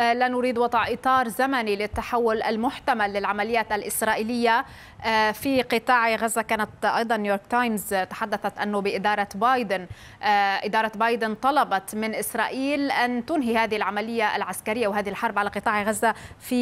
آه، لا نريد وضع إطار زمني للتحول المحتمل للعمليات الإسرائيلية آه، في قطاع غزة كانت أيضا نيويورك تايمز تحدثت أنه بإدارة بايدن آه، إدارة بايدن طلبت من إسرائيل أن تنهي هذه العملية العسكرية وهذه الحرب على قطاع غزة في